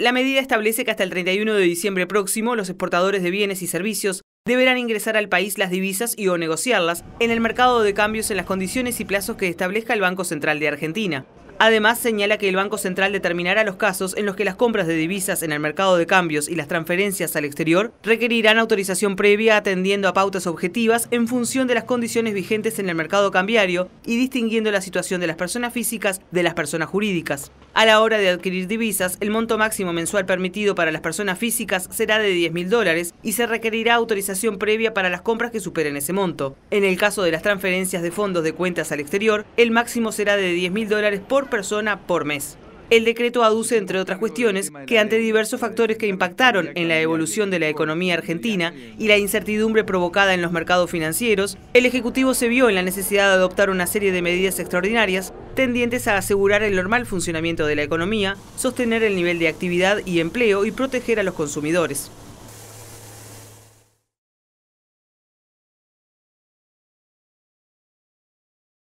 La medida establece que hasta el 31 de diciembre próximo los exportadores de bienes y servicios deberán ingresar al país las divisas y o negociarlas en el mercado de cambios en las condiciones y plazos que establezca el Banco Central de Argentina. Además, señala que el Banco Central determinará los casos en los que las compras de divisas en el mercado de cambios y las transferencias al exterior requerirán autorización previa atendiendo a pautas objetivas en función de las condiciones vigentes en el mercado cambiario y distinguiendo la situación de las personas físicas de las personas jurídicas. A la hora de adquirir divisas, el monto máximo mensual permitido para las personas físicas será de 10.000 dólares y se requerirá autorización previa para las compras que superen ese monto. En el caso de las transferencias de fondos de cuentas al exterior, el máximo será de 10.000 mil dólares por persona por mes. El decreto aduce, entre otras cuestiones, que ante diversos factores que impactaron en la evolución de la economía argentina y la incertidumbre provocada en los mercados financieros, el Ejecutivo se vio en la necesidad de adoptar una serie de medidas extraordinarias tendientes a asegurar el normal funcionamiento de la economía, sostener el nivel de actividad y empleo y proteger a los consumidores.